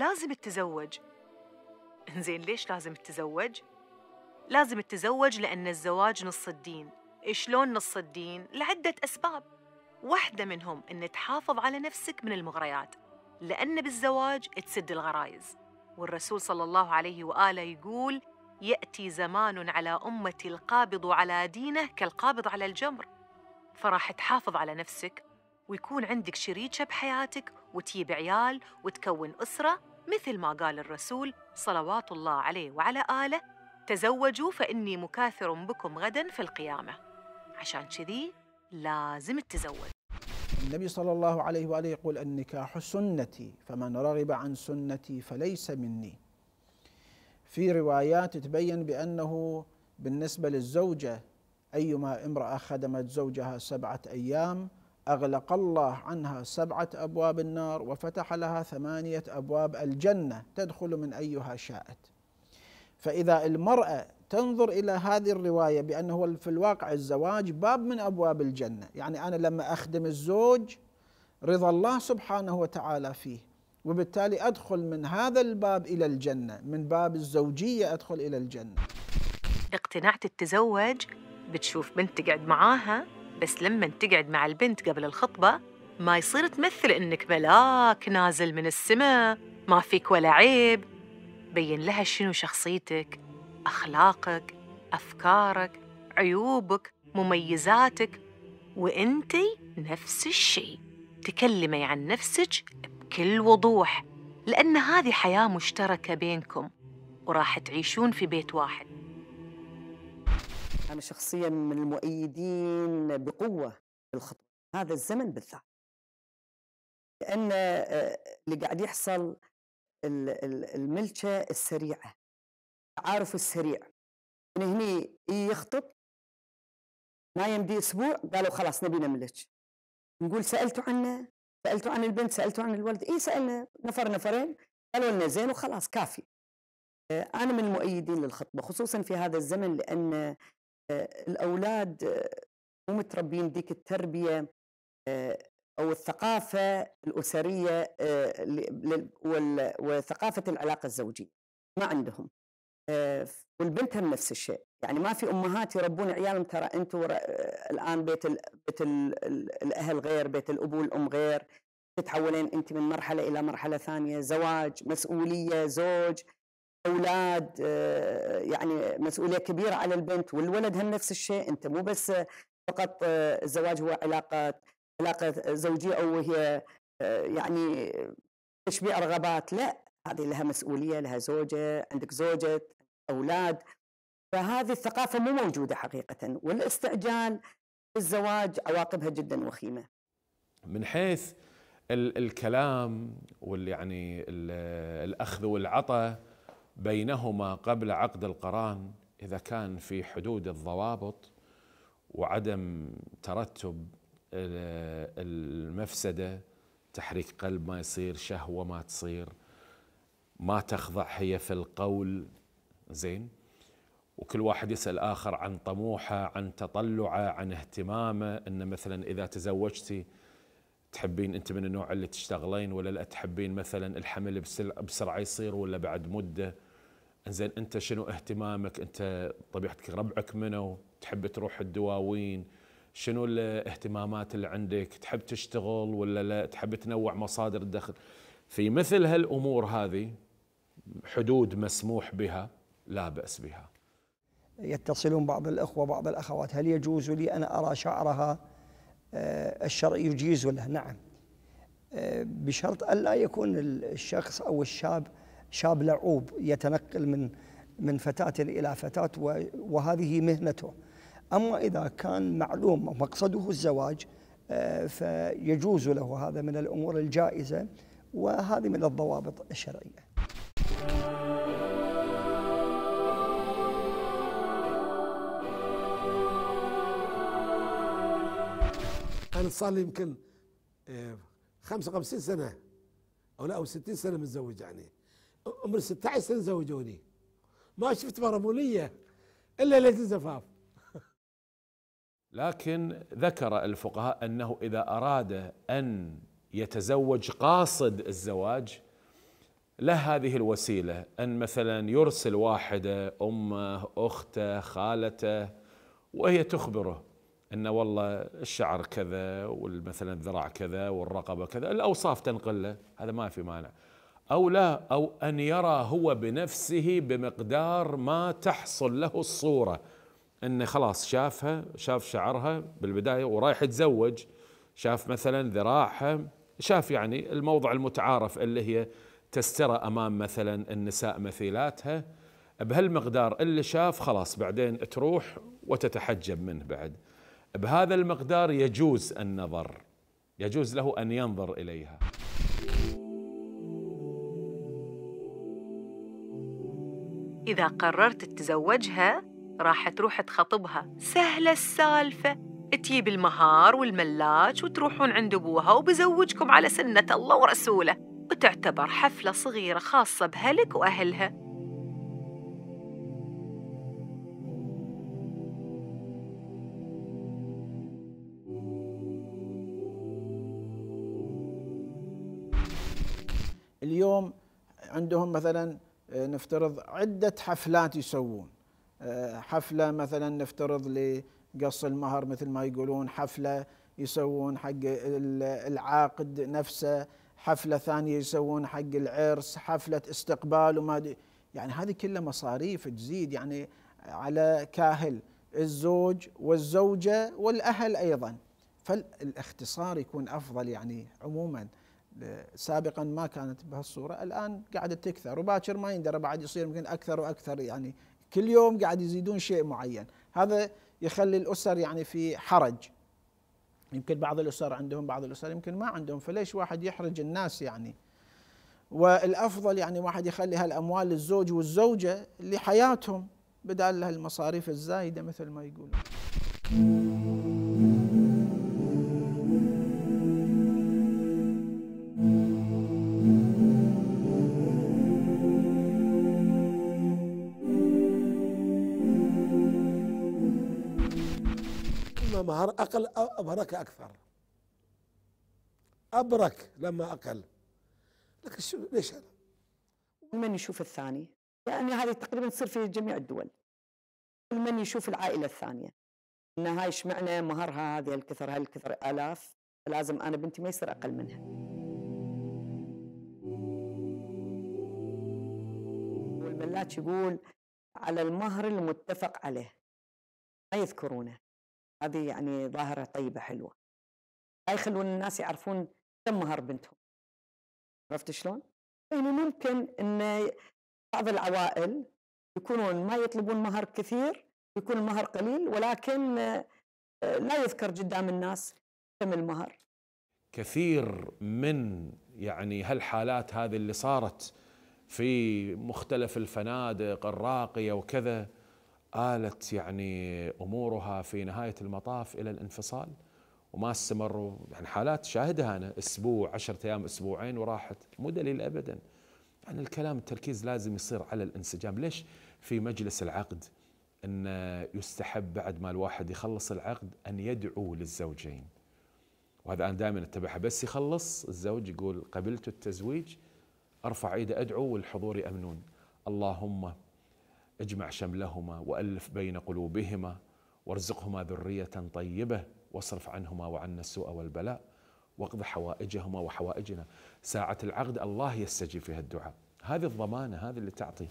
لازم تتزوج انزين ليش لازم تتزوج؟ لازم تتزوج لأن الزواج نص الدين شلون نص الدين؟ لعدة أسباب واحدة منهم أن تحافظ على نفسك من المغريات لأن بالزواج تسد الغرايز والرسول صلى الله عليه وآله يقول يأتي زمان على أمتي القابض على دينه كالقابض على الجمر فراح تحافظ على نفسك ويكون عندك شريكة بحياتك وتجيب عيال وتكون أسرة مثل ما قال الرسول صلوات الله عليه وعلى آله تزوجوا فإني مكاثر بكم غدا في القيامة عشان كذي لازم تتزوج النبي صلى الله عليه وآله يقول النكاح سنتي فمن رغب عن سنتي فليس مني في روايات تبين بأنه بالنسبة للزوجة أيما امرأة خدمت زوجها سبعة أيام أغلق الله عنها سبعة أبواب النار وفتح لها ثمانية أبواب الجنة تدخل من أيها شاءت فإذا المرأة تنظر إلى هذه الرواية بأنه في الواقع الزواج باب من أبواب الجنة يعني أنا لما أخدم الزوج رضا الله سبحانه وتعالى فيه وبالتالي أدخل من هذا الباب إلى الجنة من باب الزوجية أدخل إلى الجنة اقتنعت تتزوج بتشوف بنت تقعد معاها بس لما تقعد مع البنت قبل الخطبة ما يصير تمثل إنك ملاك نازل من السماء ما فيك ولا عيب بين لها شنو شخصيتك أخلاقك أفكارك عيوبك مميزاتك وأنتي نفس الشيء تكلمي عن نفسك بكل وضوح لأن هذه حياة مشتركة بينكم وراح تعيشون في بيت واحد أنا شخصيا من المؤيدين بقوة للخطوة هذا الزمن بالذات لأن آه، اللي قاعد يحصل الملكة السريعة عارف السريع من هني يخطب ما يمدي أسبوع قالوا خلاص نبي نملك نقول سألتوا عنه سألتوا عن البنت سألتوا عن الولد إي سألنا نفر نفرين قالوا لنا زين وخلاص كافي آه، أنا من المؤيدين للخطبة خصوصا في هذا الزمن لأن الأولاد مو متربيين ديك التربية آه، أو الثقافة الأسرية آه، وثقافة العلاقة الزوجية ما عندهم آه، والبنت هم نفس الشيء يعني ما في امهات يربون عيالهم ترى انتم الان بيت الـ بيت الـ الاهل غير بيت الاب والام غير تتحولين انت من مرحله الى مرحله ثانيه زواج مسؤوليه زوج اولاد آه، يعني مسؤوليه كبيره على البنت والولد هم نفس الشيء انت مو بس آه، فقط آه، الزواج هو علاقه علاقه زوجيه او هي يعني تشبيه رغبات لا هذه لها مسؤوليه لها زوجه عندك زوجه اولاد فهذه الثقافه مو موجوده حقيقه والاستعجال الزواج عواقبها جدا وخيمه من حيث ال- الكلام واللي يعني ال- الاخذ والعطاء بينهما قبل عقد القران اذا كان في حدود الضوابط وعدم ترتب المفسده تحريك قلب ما يصير شهوه ما تصير ما تخضع هي في القول زين وكل واحد يسال اخر عن طموحه عن تطلعه عن اهتمامه ان مثلا اذا تزوجتي تحبين انت من النوع اللي تشتغلين ولا لا تحبين مثلا الحمل بسرعه يصير ولا بعد مده انزين انت شنو اهتمامك انت طبيعتك ربعك منو تحب تروح الدواوين شنو الاهتمامات اللي عندك تحب تشتغل ولا لا تحب تنوع مصادر الدخل في مثل هالامور هذه حدود مسموح بها لا باس بها يتصلون بعض الاخوه بعض الاخوات هل يجوز لي ان ارى شعرها آه، الشرع يجيز له نعم آه، بشرط ألا يكون الشخص أو الشاب شاب لعوب يتنقل من من فتاة إلى فتاة وهذه مهنته أما إذا كان معلوم مقصده الزواج آه، فيجوز له هذا من الأمور الجائزة وهذه من الضوابط الشرعية انا صار لي يمكن 55 آه، سنه او لا او 60 سنه متزوج يعني عمري 16 سنه زوجوني ما شفت مرموليه الا ليله الزفاف لكن ذكر الفقهاء انه اذا اراد ان يتزوج قاصد الزواج له هذه الوسيله ان مثلا يرسل واحده امه اخته خالته وهي تخبره ان والله الشعر كذا والمثلا الذراع كذا والرقبه كذا الاوصاف تنقل له هذا ما في مانع او لا او ان يرى هو بنفسه بمقدار ما تحصل له الصوره انه خلاص شافها شاف شعرها بالبدايه ورايح يتزوج شاف مثلا ذراعها شاف يعني الموضع المتعارف اللي هي تسترى امام مثلا النساء مثيلاتها بهالمقدار اللي شاف خلاص بعدين تروح وتتحجب منه بعد بهذا المقدار يجوز النظر يجوز له ان ينظر اليها اذا قررت تتزوجها راح تروح تخطبها سهله السالفه تجيب المهار والملاج وتروحون عند ابوها وبزوجكم على سنه الله ورسوله وتعتبر حفله صغيره خاصه بهلك واهلها اليوم عندهم مثلا آه، نفترض عدة حفلات يسوون آه، حفلة مثلا نفترض لقص المهر مثل ما يقولون حفلة يسوون حق العاقد نفسه حفلة ثانية يسوون حق العرس حفلة استقبال وما يعني هذه كلها مصاريف تزيد يعني على كاهل الزوج والزوجة والأهل أيضا فالاختصار يكون أفضل يعني عموما سابقا ما كانت بهالصوره الان قاعده تكثر وباكر ما يندرى بعد يصير يمكن اكثر واكثر يعني كل يوم قاعد يزيدون شيء معين هذا يخلي الاسر يعني في حرج يمكن بعض الاسر عندهم بعض الاسر يمكن ما عندهم فليش واحد يحرج الناس يعني والافضل يعني واحد يخلي هالاموال للزوج والزوجه لحياتهم بدل هالمصاريف الزايده مثل ما يقولون أظهر أقل أبهرك أكثر أبرك لما أقل لك ليش هذا؟ من يشوف الثاني يعني هذه تقريبا تصير في جميع الدول من يشوف العائلة الثانية إن هاي معنى مهرها هذه الكثر هالكثر آلاف لازم أنا بنتي ما يصير أقل منها والملاك يقول على المهر المتفق عليه ما يذكرونه هذه يعني ظاهرة طيبة حلوة هاي يخلون الناس يعرفون كم مهر بنتهم عرفت شلون؟ يعني ممكن ان بعض العوائل يكونون ما يطلبون مهر كثير يكون المهر قليل ولكن آه، لا يذكر قدام الناس كم المهر كثير من يعني هالحالات هذه اللي صارت في مختلف الفنادق الراقيه وكذا آلت يعني أمورها في نهاية المطاف إلى الانفصال وما استمروا يعني حالات شاهدها أنا أسبوع عشرة أيام أسبوعين وراحت مو دليل أبدا يعني الكلام التركيز لازم يصير على الانسجام ليش في مجلس العقد أن يستحب بعد ما الواحد يخلص العقد أن يدعو للزوجين وهذا أنا دائما أتبعها بس يخلص الزوج يقول قبلت التزويج أرفع إيده أدعو والحضور يأمنون اللهم اجمع شملهما والف بين قلوبهما وارزقهما ذريه طيبه واصرف عنهما وعنا السوء والبلاء واقض حوائجهما وحوائجنا ساعه العقد الله يستجيب فيها الدعاء هذه الضمانه هذه اللي تعطي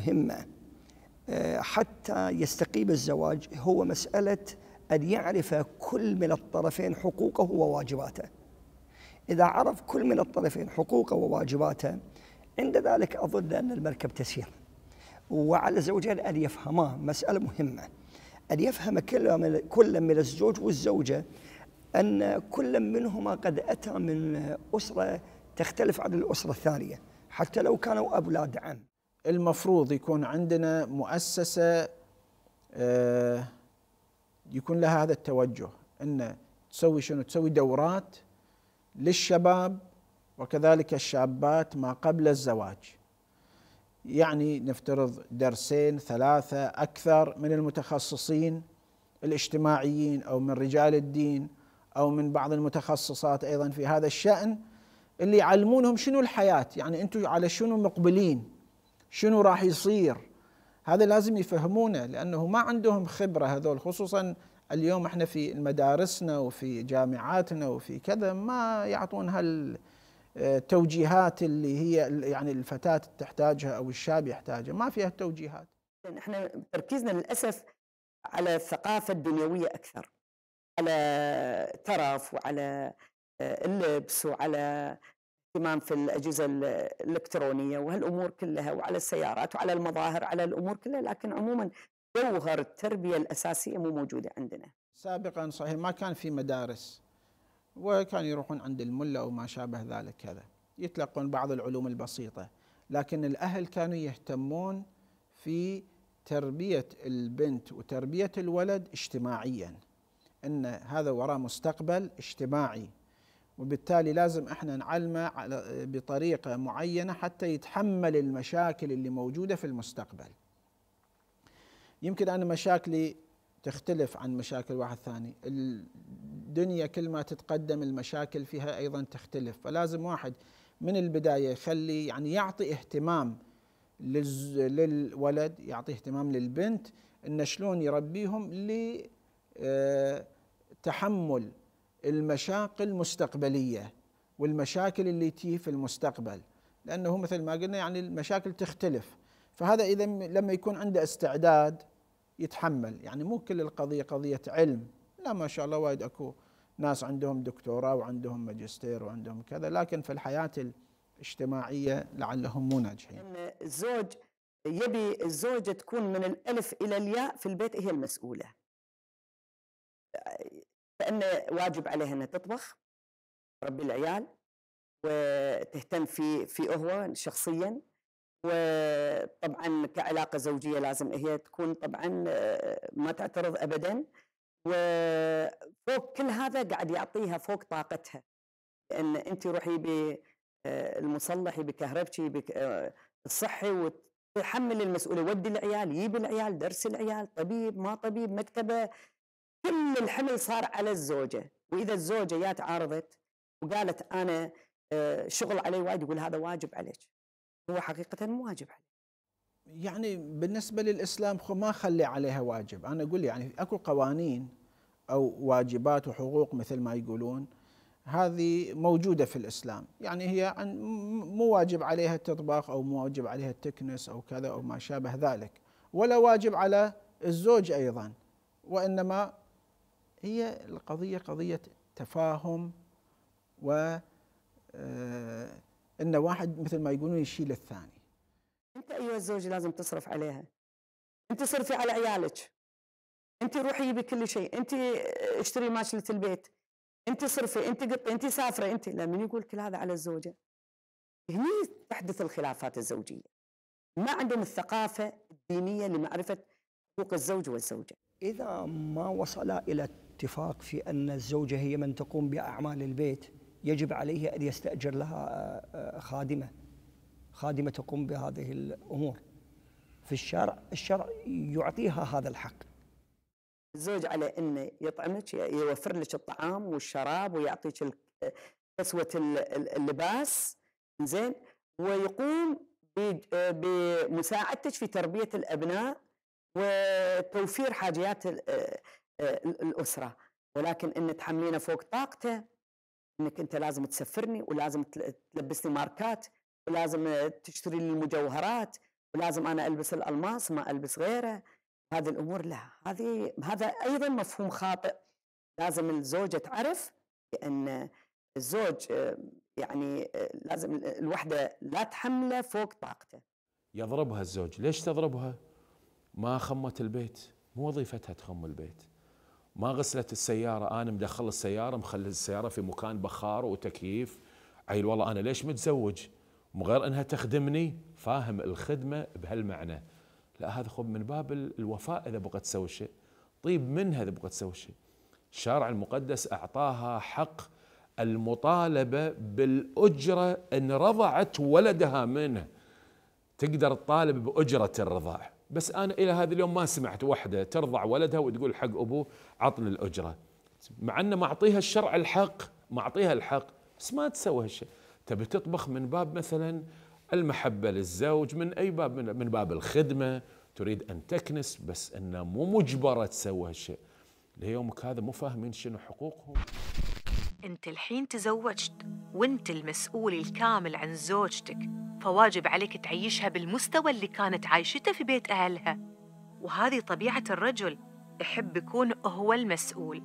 مهمة آه، حتى يستقيم الزواج هو مسألة أن يعرف كل من الطرفين حقوقه وواجباته إذا عرف كل من الطرفين حقوقه وواجباته عند ذلك أظن أن المركب تسير وعلى زوجين أن يفهما مسألة مهمة أن يفهم كل من, كل من الزوج والزوجة أن كل منهما قد أتى من أسرة تختلف عن الأسرة الثانية حتى لو كانوا أولاد عم المفروض يكون عندنا مؤسسة آه، يكون لها هذا التوجه أن تسوي شنو تسوي دورات للشباب وكذلك الشابات ما قبل الزواج يعني نفترض درسين ثلاثة أكثر من المتخصصين الاجتماعيين أو من رجال الدين أو من بعض المتخصصات أيضا في هذا الشأن اللي يعلمونهم شنو الحياة يعني أنتم على شنو مقبلين شنو راح يصير هذا لازم يفهمونه لانه ما عندهم خبره هذول خصوصا اليوم احنا في مدارسنا وفي جامعاتنا وفي كذا ما يعطون هالتوجيهات اللي هي يعني الفتاه تحتاجها او الشاب يحتاجها ما فيها التوجيهات احنا تركيزنا للاسف على الثقافه الدنيويه اكثر على ترف وعلى اللبس وعلى اهتمام في الأجهزة الإلكترونية وهالأمور كلها وعلى السيارات وعلى المظاهر على الأمور كلها لكن عموما جوهر التربية الأساسية مو موجودة عندنا سابقا صحيح ما كان في مدارس وكان يروحون عند الملة وما شابه ذلك كذا يتلقون بعض العلوم البسيطة لكن الأهل كانوا يهتمون في تربية البنت وتربية الولد اجتماعيا أن هذا وراه مستقبل اجتماعي وبالتالي لازم احنا نعلمه بطريقه معينه حتى يتحمل المشاكل اللي موجوده في المستقبل. يمكن انا مشاكلي تختلف عن مشاكل واحد ثاني، الدنيا كل ما تتقدم المشاكل فيها ايضا تختلف، فلازم واحد من البدايه يخلي يعني يعطي اهتمام للولد، يعطي اهتمام للبنت انه شلون يربيهم لتحمل آه، المشاق المستقبليه والمشاكل اللي تي في المستقبل لانه مثل ما قلنا يعني المشاكل تختلف فهذا اذا لما يكون عنده استعداد يتحمل يعني مو كل القضيه قضيه علم لا ما شاء الله وايد اكو ناس عندهم دكتوراه وعندهم ماجستير وعندهم كذا لكن في الحياه الاجتماعيه لعلهم مو ناجحين الزوج يبي الزوجه تكون من الالف الى الياء في البيت هي المسؤوله فإن واجب عليها أنها تطبخ تربي العيال وتهتم في في أهوة شخصيا وطبعا كعلاقه زوجيه لازم هي تكون طبعا آه، ما تعترض ابدا وفوق كل هذا قاعد يعطيها فوق طاقتها لان انت روحي بالمصلح آه، بكهربتي آه، الصحي وتحمل المسؤوليه ودي العيال يجيب العيال درس العيال طبيب ما طبيب مكتبه كل الحمل صار على الزوجه واذا الزوجه يا تعارضت وقالت انا آه، شغل علي وايد يقول هذا واجب عليك هو حقيقه مو واجب عليك يعني بالنسبه للاسلام ما خلي عليها واجب انا اقول يعني اكو قوانين او واجبات وحقوق مثل ما يقولون هذه موجوده في الاسلام يعني هي مو واجب عليها التطباخ او مو واجب عليها التكنس او كذا او ما شابه ذلك ولا واجب على الزوج ايضا وانما هي القضية قضية تفاهم و آه، ان واحد مثل ما يقولون يشيل الثاني انت ايها الزوج لازم تصرف عليها انت صرفي على عيالك انت روحي جيبي كل شيء انت آه، اشتري ماشله البيت انت صرفي انت قطي انت سافره انت لا من يقول كل هذا على الزوجه هني تحدث الخلافات الزوجيه ما عندهم الثقافه الدينيه لمعرفه حقوق الزوج والزوجه اذا ما وصل الى اتفاق في أن الزوجة هي من تقوم بأعمال البيت يجب عليه أن يستأجر لها آه، آه، خادمة خادمة تقوم بهذه الأمور في الشرع الشرع يعطيها هذا الحق الزوج على انه يطعمك يوفر لك الطعام والشراب ويعطيك كسوه آه، اللباس زين ويقوم بمساعدتك في تربيه الابناء وتوفير حاجيات آه، الاسره ولكن ان تحملينه فوق طاقته انك انت لازم تسفرني ولازم تلبسني ماركات ولازم آه، تشتري لي المجوهرات ولازم انا البس الالماس ما البس غيره هذه الامور لا هذه هذا ايضا مفهوم خاطئ لازم الزوجه تعرف بان الزوج آه، يعني لازم الوحده لا تحمله فوق طاقته يضربها الزوج ليش تضربها ما خمت البيت مو وظيفتها تخم البيت ما غسلت السيارة أنا مدخل السيارة مخلي السيارة في مكان بخار وتكييف عيل والله أنا ليش متزوج مغير غير أنها تخدمني فاهم الخدمة بهالمعنى لا هذا خب من باب الوفاء إذا بغت تسوي شيء طيب منها إذا بغت تسوي شيء الشارع المقدس أعطاها حق المطالبة بالأجرة إن رضعت ولدها منه تقدر تطالب بأجرة الرضاع بس انا الى هذا اليوم ما سمعت وحده ترضع ولدها وتقول حق ابوه عطني الاجره مع انه معطيها الشرع الحق معطيها الحق بس ما تسوي هالشيء تبي تطبخ من باب مثلا المحبه للزوج من اي باب من, من باب الخدمه تريد ان تكنس بس انها مو مجبره تسوي هالشيء ليومك هذا مو فاهمين شنو حقوقهم أنت الحين تزوجت وأنت المسؤول الكامل عن زوجتك فواجب عليك تعيشها بالمستوى اللي كانت عايشته في بيت أهلها وهذه طبيعة الرجل يحب يكون هو المسؤول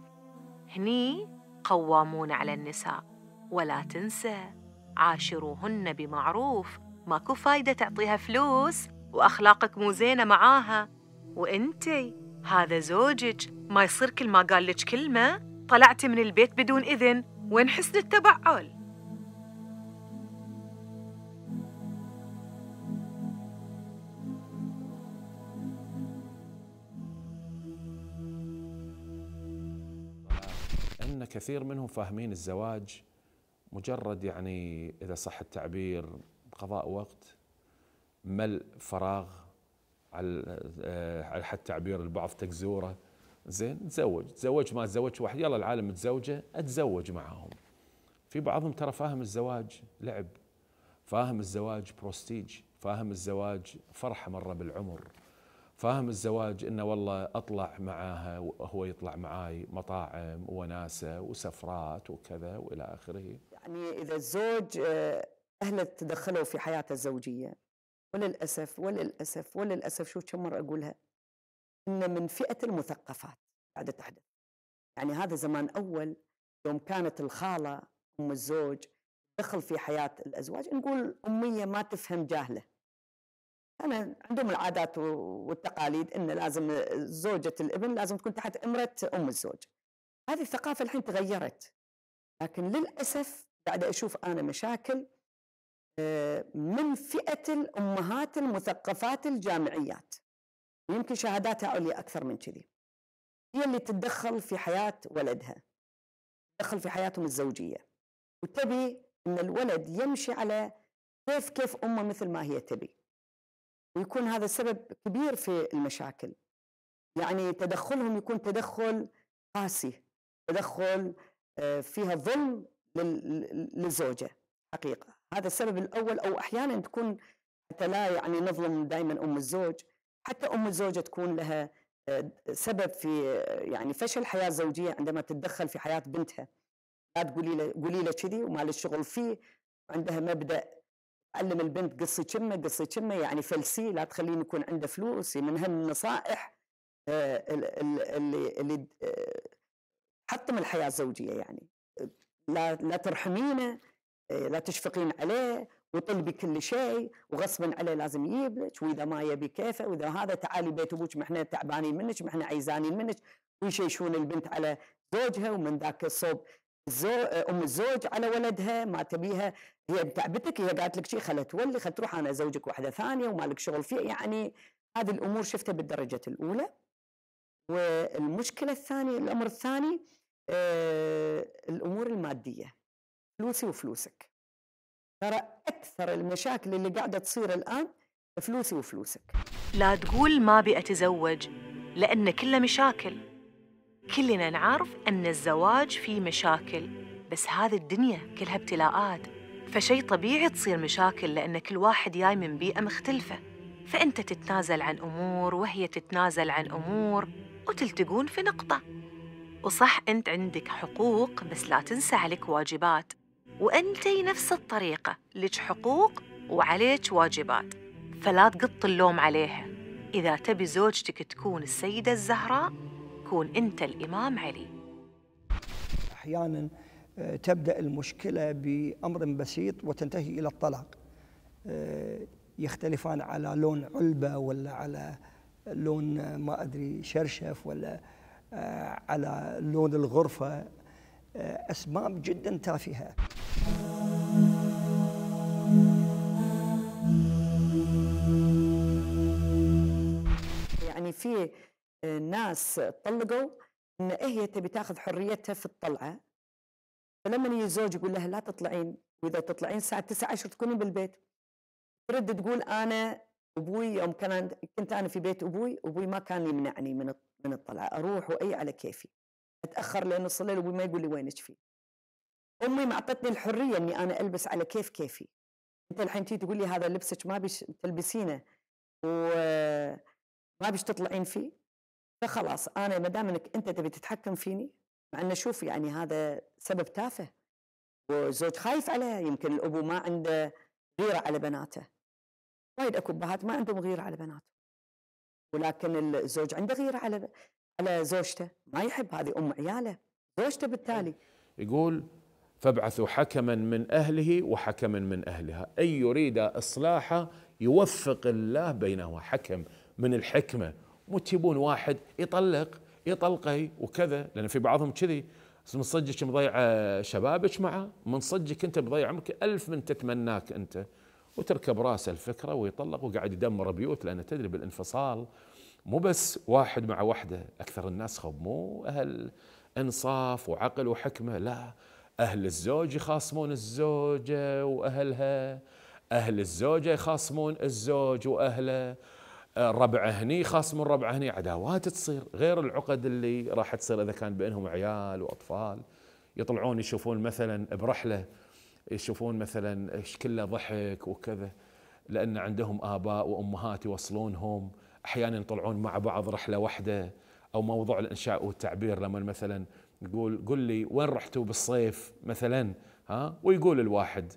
هني قوامون على النساء ولا تنسى عاشروهن بمعروف ماكو فايدة تعطيها فلوس وأخلاقك مو زينة معاها وإنتي هذا زوجك ما يصير كل ما قال لك كلمة طلعت من البيت بدون إذن وين حسن التبعل؟ أن كثير منهم فاهمين الزواج مجرد يعني إذا صح التعبير قضاء وقت ملء فراغ على آه، تعبير البعض تكزوره زين تزوج تزوج ما تزوجش واحد يلا العالم متزوجه اتزوج معاهم في بعضهم ترى فاهم الزواج لعب فاهم الزواج بروستيج فاهم الزواج فرحه مره بالعمر فاهم الزواج انه والله اطلع معاها وهو يطلع معاي مطاعم وناسة وسفرات وكذا والى اخره. يعني اذا الزوج آه، اهله تدخلوا في حياته الزوجيه وللاسف وللاسف وللاسف شو كم مره اقولها ان من فئه المثقفات قاعده تحدث يعني هذا زمان اول يوم كانت الخاله ام الزوج دخل في حياه الازواج نقول اميه ما تفهم جاهله أنا عندهم العادات والتقاليد أن لازم زوجة الابن لازم تكون تحت إمرة أم الزوج هذه الثقافة الحين تغيرت لكن للأسف قاعد أشوف أنا مشاكل آه، من فئة الأمهات المثقفات الجامعيات ويمكن شهاداتها عليا اكثر من كذي هي اللي تتدخل في حياه ولدها تتدخل في حياتهم الزوجيه وتبي ان الولد يمشي على كيف كيف امه مثل ما هي تبي ويكون هذا سبب كبير في المشاكل يعني تدخلهم يكون تدخل قاسي تدخل آه، فيها ظلم للزوجه حقيقه هذا السبب الاول او احيانا تكون حتى لا يعني نظلم دائما ام الزوج حتى ام الزوجه تكون لها آه، سبب في آه، يعني فشل الحياه الزوجيه عندما تتدخل في حياه بنتها لا تقولي له قولي له كذي وما له شغل فيه عندها مبدا علم البنت قصي كمه قصي كمه يعني فلسي لا تخليه يكون عنده فلوس من هم النصائح آه، اللي اللي حطم الحياه الزوجيه يعني لا لا ترحمينه لا تشفقين عليه يطل بكل شيء وغصبا عليه لازم يجيب لك واذا ما يبي كيفه واذا هذا تعالي بيت ابوك ما احنا تعبانين منك ما احنا عيزانين منك ويشيشون البنت على زوجها ومن ذاك الصوب زو... ام الزوج على ولدها ما تبيها هي تعبتك هي قالت لك شيء خلها تولي خلت تروح انا زوجك واحده ثانيه وما لك شغل فيها يعني هذه الامور شفتها بالدرجه الاولى والمشكله الثانيه الامر الثاني آه الامور الماديه فلوسي وفلوسك ترى اكثر المشاكل اللي قاعده تصير الان فلوسي وفلوسك لا تقول ما ابي اتزوج لان كله مشاكل كلنا نعرف ان الزواج فيه مشاكل بس هذه الدنيا كلها ابتلاءات فشي طبيعي تصير مشاكل لان كل واحد جاي من بيئه مختلفه فانت تتنازل عن امور وهي تتنازل عن امور وتلتقون في نقطه وصح انت عندك حقوق بس لا تنسى عليك واجبات وأنتي نفس الطريقة لك حقوق وعليك واجبات فلا تقط اللوم عليها إذا تبي زوجتك تكون السيدة الزهراء كون أنت الإمام علي أحيانا آه، تبدأ المشكلة بأمر بسيط وتنتهي إلى الطلاق آه، يختلفان على لون علبة ولا على لون آه، ما أدري شرشف ولا على لون الغرفة أسباب جدا تافهة يعني في آه، ناس طلقوا ان هي تبي تاخذ حريتها في الطلعه فلما يجي الزوج يقول لها لا تطلعين واذا تطلعين الساعه 9 10 تكونين بالبيت ترد تقول انا ابوي يوم كان كنت انا في بيت ابوي ابوي ما كان يمنعني من من الطلعه اروح واي على كيفي اتاخر لين صلي ابوي ما يقول لي وينك فيه امي ما اعطتني الحريه اني انا البس على كيف كيفي انت الحين تيجي تقول لي هذا لبسك ما بيش تلبسينه وما بيش تطلعين فيه فخلاص انا ما دام انك انت تبي تتحكم فيني مع انه شوف يعني هذا سبب تافه وزوج خايف عليه يمكن الابو ما عنده غيره على بناته وايد اكو ابهات ما عندهم غيره على بناته ولكن الزوج عنده غيره على على زوجته ما يحب هذه ام عياله زوجته طيب. بالتالي يقول فابعثوا حكما من اهله وحكما من اهلها ان يريد اصلاحا يوفق الله بينهما حكم من الحكمه مو تجيبون واحد يطلق يطلقي وكذا لان في بعضهم كذي من صدقك مضيع شبابك معه من صدقك انت مضيع عمرك ألف من تتمناك انت وتركب راسه الفكره ويطلق وقاعد يدمر بيوت لان تدري بالانفصال مو بس واحد مع واحده اكثر الناس خب مو اهل انصاف وعقل وحكمه لا أهل الزوج يخاصمون الزوجة وأهلها أهل الزوجة يخاصمون الزوج وأهله آه، ربعه هني يخاصمون ربعه هني عداوات تصير غير العقد اللي راح تصير إذا كان بينهم عيال وأطفال يطلعون يشوفون مثلا برحلة يشوفون مثلا ايش كله ضحك وكذا لأن عندهم آباء وأمهات يوصلونهم أحيانا يطلعون مع بعض رحلة واحدة أو موضوع الإنشاء والتعبير لما مثلا يقول قل لي وين رحتوا بالصيف مثلا ها ويقول الواحد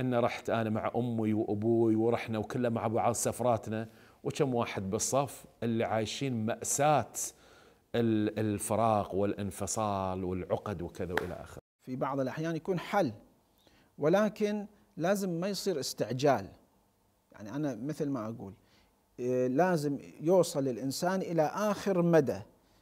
ان رحت انا مع امي وابوي ورحنا وكلنا مع بعض سفراتنا وكم واحد بالصف اللي عايشين ماساه الفراق والانفصال والعقد وكذا والى اخره. في بعض الاحيان يكون حل ولكن لازم ما يصير استعجال. يعني انا مثل ما اقول إيه، لازم يوصل الانسان الى اخر مدى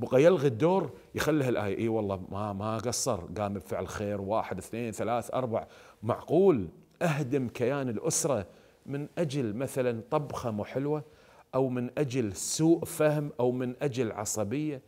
بقى يلغي الدور يخلي الايه اي والله ما ما قصر قام بفعل خير واحد اثنين ثلاث اربع معقول اهدم كيان الاسره من اجل مثلا طبخه محلوة او من اجل سوء فهم او من اجل عصبيه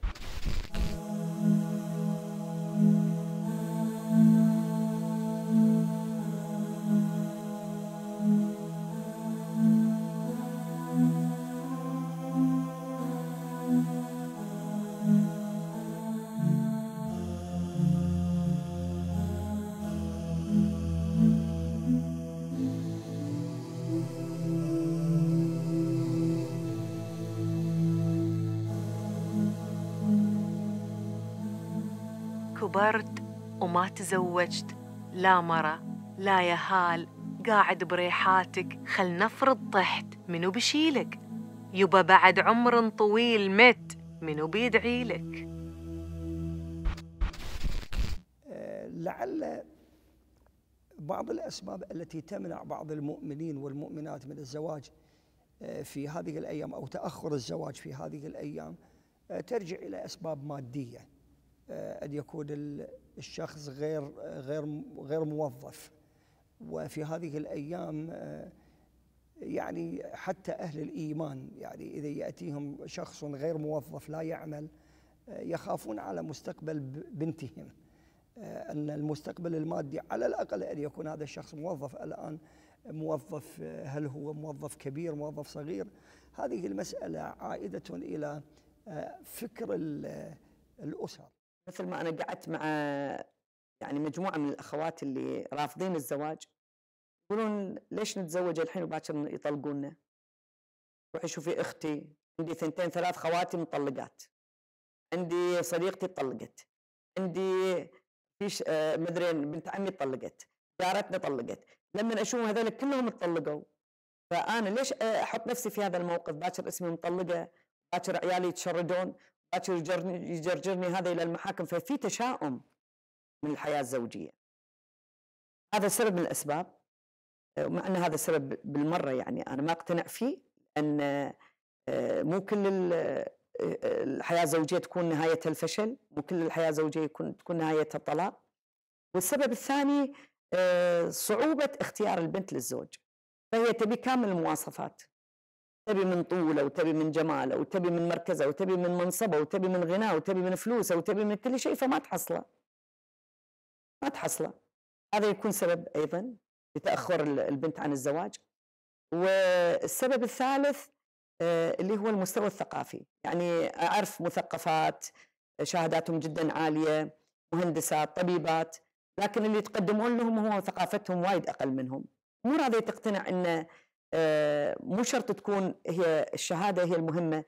كبرت وما تزوجت لا مرة لا يهال قاعد بريحاتك خل نفرض طحت منو بشيلك يبا بعد عمر طويل مت منو بيدعيلك لعل بعض الأسباب التي تمنع بعض المؤمنين والمؤمنات من الزواج آه، في هذه الأيام أو تأخر الزواج في هذه الأيام آه، ترجع إلى أسباب مادية آه، أن يكون الشخص غير غير غير موظف وفي هذه الأيام آه، يعني حتى أهل الإيمان يعني إذا يأتيهم شخص غير موظف لا يعمل آه، يخافون على مستقبل بنتهم أن المستقبل المادي على الأقل أن يكون هذا الشخص موظف الآن موظف هل هو موظف كبير موظف صغير هذه المسألة عائدة إلى فكر الأسر مثل ما انا قعدت مع يعني مجموعه من الاخوات اللي رافضين الزواج يقولون ليش نتزوج الحين وباكر يطلقونا روحي شوفي اختي عندي ثنتين ثلاث خواتي مطلقات عندي صديقتي طلقت عندي فيش آه، مدرين بنت عمي طلقت جارتنا طلقت لما اشوف هذول كلهم اتطلقوا فانا ليش احط نفسي في هذا الموقف باكر اسمي مطلقه باكر عيالي يتشردون يجرجرني, يجرجرني هذا إلى المحاكم ففي تشاؤم من الحياة الزوجية هذا سبب من الأسباب مع أن هذا سبب بالمرة يعني أنا ما أقتنع فيه أن آه، مو كل آه، الحياة الزوجية تكون نهاية الفشل مو كل الحياة الزوجية يكون تكون نهاية الطلاق والسبب الثاني آه، صعوبة اختيار البنت للزوج فهي تبي كامل المواصفات تبي من طوله وتبي من جماله وتبي من مركزه وتبي من منصبه وتبي من غناه وتبي من فلوسه وتبي من كل شيء فما تحصله ما تحصله هذا يكون سبب ايضا لتاخر البنت عن الزواج والسبب الثالث آه، اللي هو المستوى الثقافي يعني اعرف مثقفات شهاداتهم جدا عاليه مهندسات طبيبات لكن اللي يتقدمون لهم هو ثقافتهم وايد اقل منهم مو راضيه تقتنع انه آه، مو شرط تكون هي الشهاده هي المهمه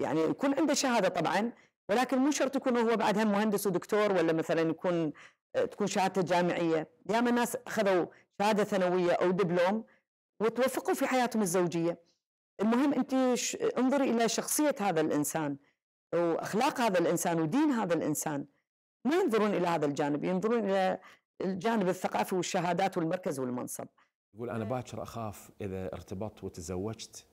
يعني يكون عنده شهاده طبعا ولكن مو شرط يكون هو بعدها مهندس ودكتور ولا مثلا يكون آه، تكون شهادته جامعيه، ياما ناس اخذوا شهاده ثانويه او دبلوم وتوفقوا في حياتهم الزوجيه. المهم انت انظري الى شخصيه هذا الانسان واخلاق هذا الانسان ودين هذا الانسان. ما ينظرون الى هذا الجانب، ينظرون الى الجانب الثقافي والشهادات والمركز والمنصب. يقول أنا باكر أخاف إذا ارتبطت وتزوجت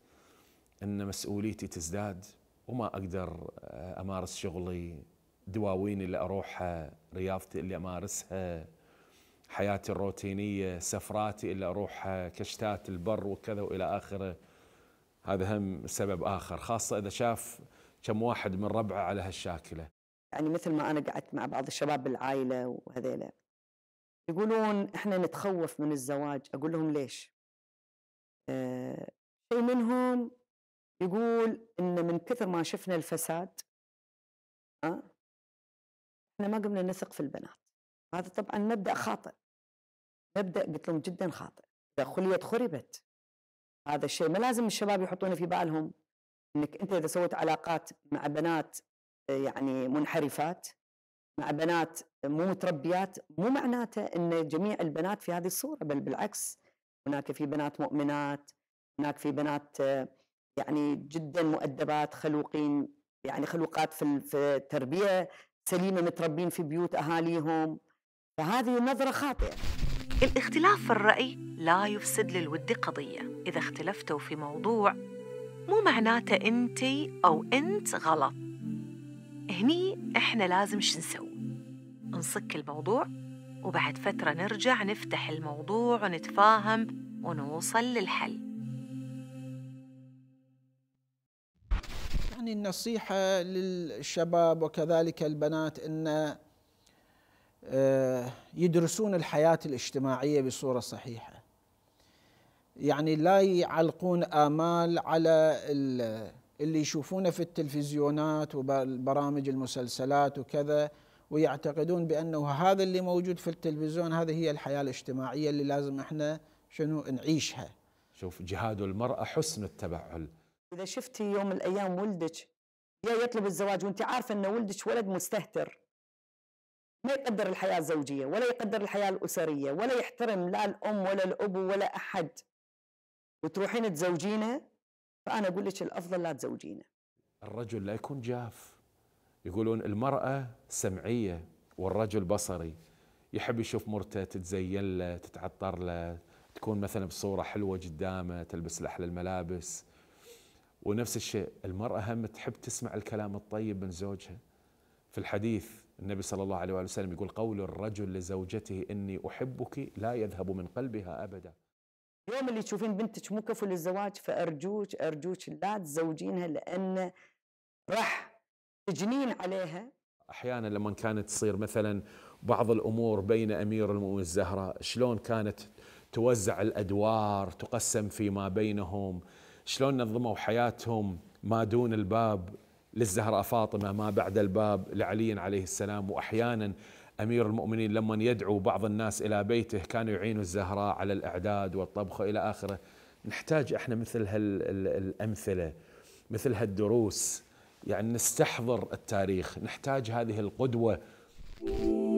أن مسؤوليتي تزداد وما أقدر آه، أمارس شغلي دواويني اللي أروحها رياضتي اللي أمارسها حياتي الروتينية سفراتي اللي أروحها كشتات البر وكذا وإلى آخره هذا هم سبب آخر خاصة إذا شاف كم واحد من ربعه على هالشاكلة يعني مثل ما أنا قعدت مع بعض الشباب بالعائلة وهذيلا يقولون احنا نتخوف من الزواج اقول لهم ليش اه منهم يقول ان من كثر ما شفنا الفساد اه احنا ما قمنا نثق في البنات هذا طبعا مبدا خاطئ مبدا قلت لهم جدا خاطئ اذا خليت خربت هذا الشيء ما لازم الشباب يحطونه في بالهم انك انت اذا سويت علاقات مع بنات آه، يعني منحرفات مع بنات مو متربيات مو معناته ان جميع البنات في هذه الصوره بل بالعكس هناك في بنات مؤمنات هناك في بنات يعني جدا مؤدبات خلوقين يعني خلوقات في التربيه سليمه متربين في بيوت اهاليهم فهذه نظره خاطئه الاختلاف في الرأي لا يفسد للود قضية إذا اختلفتوا في موضوع مو معناته أنت أو أنت غلط هني إحنا لازم شو نسوي نصك الموضوع وبعد فترة نرجع نفتح الموضوع ونتفاهم ونوصل للحل يعني النصيحة للشباب وكذلك البنات أن آه، يدرسون الحياة الاجتماعية بصورة صحيحة يعني لا يعلقون آمال على اللي يشوفونه في التلفزيونات وبرامج المسلسلات وكذا ويعتقدون بانه هذا اللي موجود في التلفزيون هذه هي الحياه الاجتماعيه اللي لازم احنا شنو نعيشها. شوف جهاد المراه حسن التبعل. اذا شفتي يوم من الايام ولدك يا يطلب الزواج وانت عارفه ان ولدك ولد مستهتر ما يقدر الحياه الزوجيه ولا يقدر الحياه الاسريه ولا يحترم لا الام ولا الاب ولا احد وتروحين تزوجينه فأنا أقول لك الأفضل لا تزوجينه الرجل لا يكون جاف يقولون المرأة سمعية والرجل بصري يحب يشوف مرته تتزين له تتعطر له تكون مثلا بصورة حلوة قدامه تلبس أحلى الملابس ونفس الشيء المرأة هم تحب تسمع الكلام الطيب من زوجها في الحديث النبي صلى الله عليه وسلم يقول قول الرجل لزوجته إني أحبك لا يذهب من قلبها أبداً يوم اللي تشوفين بنتك مو كفو للزواج فارجوك ارجوك لا تزوجينها لان راح تجنين عليها احيانا لما كانت تصير مثلا بعض الامور بين امير المؤمنين الزهراء شلون كانت توزع الادوار تقسم فيما بينهم شلون نظموا حياتهم ما دون الباب للزهراء فاطمه ما بعد الباب لعلي عليه السلام واحيانا أمير المؤمنين لما يدعو بعض الناس إلى بيته كان يعين الزهراء على الإعداد والطبخ إلى آخره نحتاج إحنا مثل هالأمثلة مثل هالدروس يعني نستحضر التاريخ نحتاج هذه القدوة